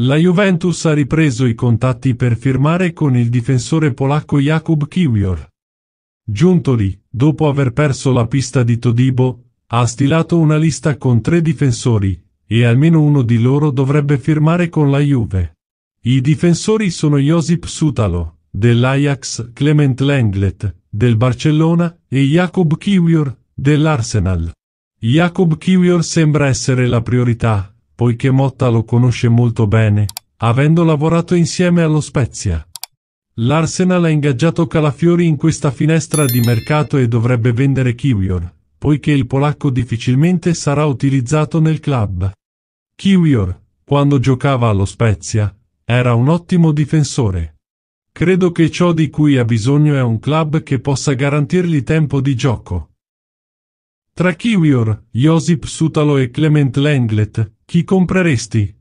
La Juventus ha ripreso i contatti per firmare con il difensore polacco Jakub Kiwior. Giunto lì, dopo aver perso la pista di Todibo, ha stilato una lista con tre difensori, e almeno uno di loro dovrebbe firmare con la Juve. I difensori sono Josip Sutalo, dell'Ajax, Clement Lenglet, del Barcellona, e Jakub Kiwior, dell'Arsenal. Jakub Kiwior sembra essere la priorità, poiché Motta lo conosce molto bene, avendo lavorato insieme allo Spezia. L'Arsenal ha ingaggiato Calafiori in questa finestra di mercato e dovrebbe vendere Kiwior, poiché il polacco difficilmente sarà utilizzato nel club. Kiwior, quando giocava allo Spezia, era un ottimo difensore. Credo che ciò di cui ha bisogno è un club che possa garantirgli tempo di gioco. Tra Kiwior, Josip Sutalo e Clement Lenglet, chi compreresti?